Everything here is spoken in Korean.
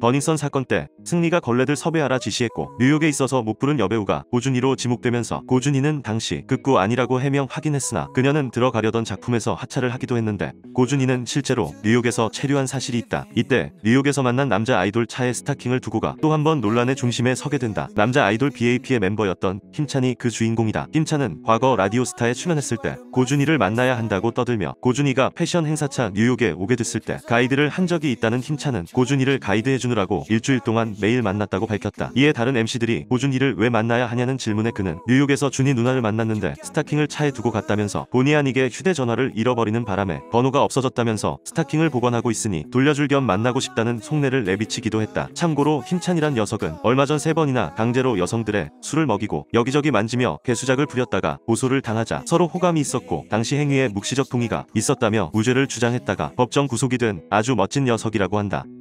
버닝썬 사건 때 승리가 걸레들 섭외하라 지시했고 뉴욕에 있어서 못 부른 여배우가 고준희로 지목되면서 고준희는 당시 극구 아니라고 해명 확인했으나 그녀는 들어가려던 작품에서 하차를 하기도 했는데 고준희는 실제로 뉴욕에서 체류한 사실이 있다. 이때 뉴욕에서 만난 남자 아이돌 차의 스타킹을 두고 가 또 한 번 논란의 중심에 서게 된다. 남자 아이돌 BAP의 멤버였던 힘찬이 그 주인공이다. 힘찬은 과거 라디오스타에 출연했을 때 고준희를 만나야 한다고 떠들며 고준희가 패션 행사차 뉴욕에 오게 됐을 때 가이드를 한 적이 있다는 힘찬은 고준희를 가이드해준 지느라고 일주일 동안 매일 만났다고 밝혔다. 이에 다른 MC들이 보준이를왜 만나야 하냐는 질문에 그는 뉴욕에서 준이 누나를 만났는데 스타킹을 차에 두고 갔다면서 본의 아니게 휴대전화를 잃어버리는 바람에 번호가 없어졌다면서 스타킹을 보관하고 있으니 돌려줄 겸 만나고 싶다는 속내를 내비치기도 했다. 참고로 힘찬이란 녀석은 얼마 전 세 번이나 강제로 여성들의 술을 먹이고 여기저기 만지며 개수작을 부렸다가 고소를 당하자 서로 호감이 있었고 당시 행위에 묵시적 동의가 있었다며 우죄를 주장했다가 법정 구속이 된 아주 멋진 녀석이라고 한다.